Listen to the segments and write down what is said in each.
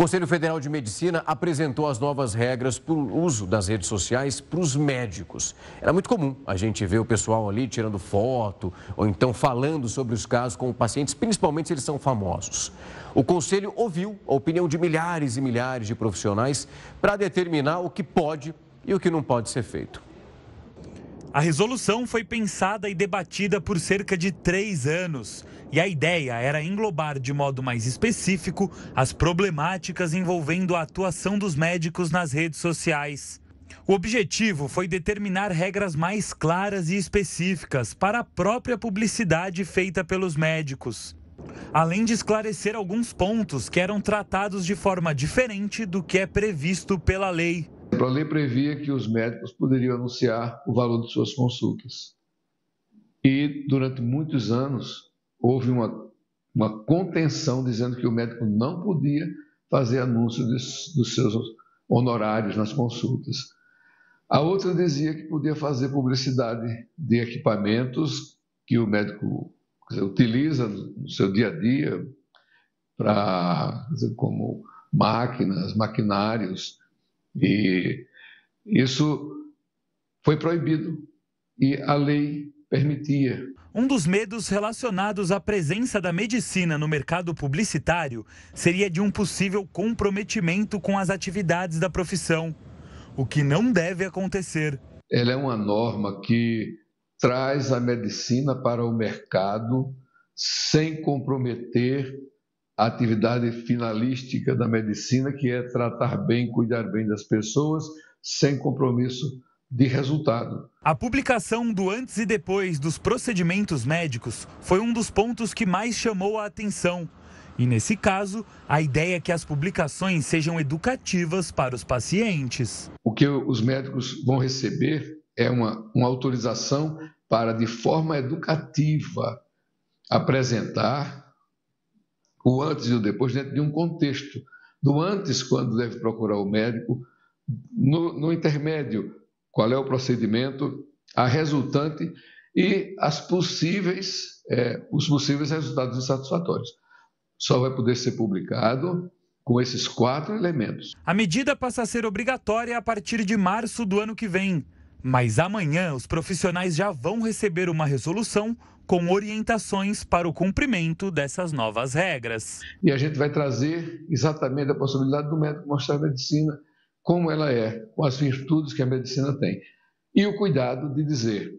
Conselho Federal de Medicina apresentou as novas regras para o uso das redes sociais para os médicos. Era muito comum a gente ver o pessoal ali tirando foto ou então falando sobre os casos com pacientes, principalmente se eles são famosos. O Conselho ouviu a opinião de milhares e milhares de profissionais para determinar o que pode e o que não pode ser feito. A resolução foi pensada e debatida por cerca de três anos e a ideia era englobar de modo mais específico as problemáticas envolvendo a atuação dos médicos nas redes sociais. O objetivo foi determinar regras mais claras e específicas para a própria publicidade feita pelos médicos, além de esclarecer alguns pontos que eram tratados de forma diferente do que é previsto pela lei. A lei previa que os médicos poderiam anunciar o valor de suas consultas. E durante muitos anos, houve uma, uma contenção dizendo que o médico não podia fazer anúncio de, dos seus honorários nas consultas. A outra dizia que podia fazer publicidade de equipamentos que o médico dizer, utiliza no seu dia a dia, para como máquinas, maquinários, e isso foi proibido. E a lei permitia. Um dos medos relacionados à presença da medicina no mercado publicitário seria de um possível comprometimento com as atividades da profissão, o que não deve acontecer. Ela é uma norma que traz a medicina para o mercado sem comprometer a atividade finalística da medicina, que é tratar bem, cuidar bem das pessoas, sem compromisso de resultado. A publicação do antes e depois dos procedimentos médicos foi um dos pontos que mais chamou a atenção. E nesse caso, a ideia é que as publicações sejam educativas para os pacientes. O que os médicos vão receber é uma, uma autorização para, de forma educativa, apresentar o antes e o depois dentro de um contexto. Do antes, quando deve procurar o médico, no, no intermédio, qual é o procedimento, a resultante e as possíveis, é, os possíveis resultados insatisfatórios. Só vai poder ser publicado com esses quatro elementos. A medida passa a ser obrigatória a partir de março do ano que vem. Mas amanhã os profissionais já vão receber uma resolução com orientações para o cumprimento dessas novas regras. E a gente vai trazer exatamente a possibilidade do médico mostrar a medicina como ela é, com as virtudes que a medicina tem. E o cuidado de dizer,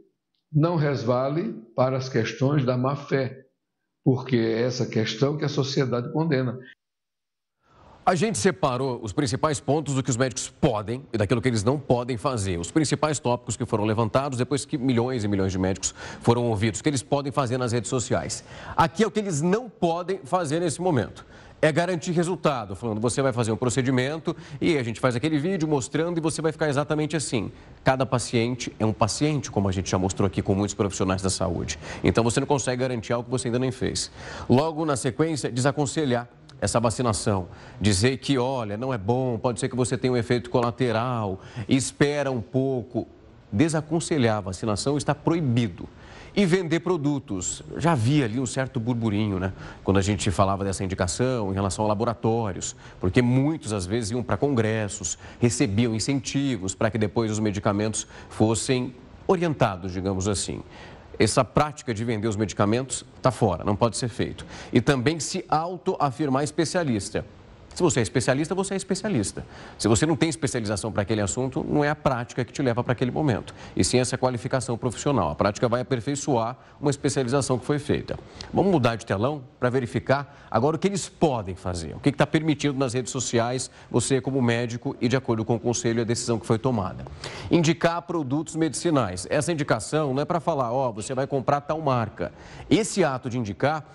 não resvale para as questões da má fé, porque é essa questão que a sociedade condena. A gente separou os principais pontos do que os médicos podem e daquilo que eles não podem fazer. Os principais tópicos que foram levantados depois que milhões e milhões de médicos foram ouvidos, que eles podem fazer nas redes sociais. Aqui é o que eles não podem fazer nesse momento é garantir resultado, falando você vai fazer um procedimento e a gente faz aquele vídeo mostrando e você vai ficar exatamente assim. Cada paciente é um paciente, como a gente já mostrou aqui com muitos profissionais da saúde. Então você não consegue garantir algo que você ainda nem fez. Logo na sequência, desaconselhar essa vacinação. Dizer que, olha, não é bom, pode ser que você tenha um efeito colateral, espera um pouco. Desaconselhar a vacinação está proibido e vender produtos. Já havia ali um certo burburinho, né? Quando a gente falava dessa indicação em relação a laboratórios, porque muitos às vezes iam para congressos, recebiam incentivos para que depois os medicamentos fossem orientados, digamos assim. Essa prática de vender os medicamentos está fora, não pode ser feito. E também se autoafirmar especialista. Se você é especialista, você é especialista. Se você não tem especialização para aquele assunto, não é a prática que te leva para aquele momento, e sim essa qualificação profissional. A prática vai aperfeiçoar uma especialização que foi feita. Vamos mudar de telão para verificar agora o que eles podem fazer, o que está permitido nas redes sociais, você como médico e de acordo com o conselho e a decisão que foi tomada. Indicar produtos medicinais. Essa indicação não é para falar, ó, oh, você vai comprar tal marca. Esse ato de indicar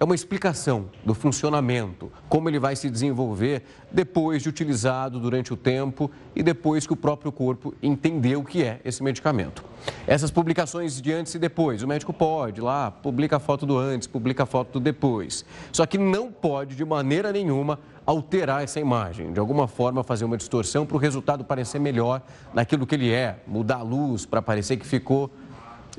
é uma explicação do funcionamento, como ele vai se desenvolver depois de utilizado durante o tempo e depois que o próprio corpo entendeu o que é esse medicamento. Essas publicações de antes e depois, o médico pode lá, publica a foto do antes, publica a foto do depois. Só que não pode de maneira nenhuma alterar essa imagem, de alguma forma fazer uma distorção para o resultado parecer melhor naquilo que ele é, mudar a luz para parecer que ficou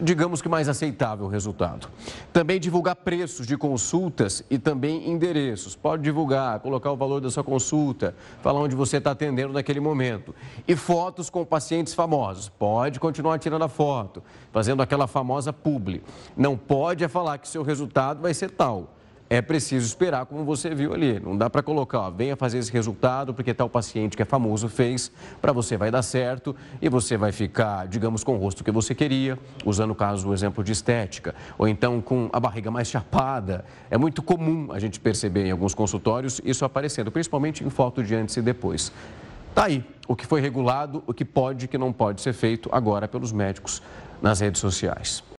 digamos que mais aceitável o resultado. Também divulgar preços de consultas e também endereços. Pode divulgar, colocar o valor da sua consulta, falar onde você está atendendo naquele momento. E fotos com pacientes famosos. Pode continuar tirando a foto, fazendo aquela famosa publi. Não pode é falar que seu resultado vai ser tal é preciso esperar, como você viu ali. Não dá para colocar, ó, venha fazer esse resultado, porque tal paciente que é famoso fez, para você vai dar certo e você vai ficar, digamos, com o rosto que você queria, usando o caso o exemplo de estética, ou então com a barriga mais chapada. É muito comum a gente perceber em alguns consultórios isso aparecendo, principalmente em foto de antes e depois. Tá aí o que foi regulado, o que pode e que não pode ser feito agora pelos médicos nas redes sociais.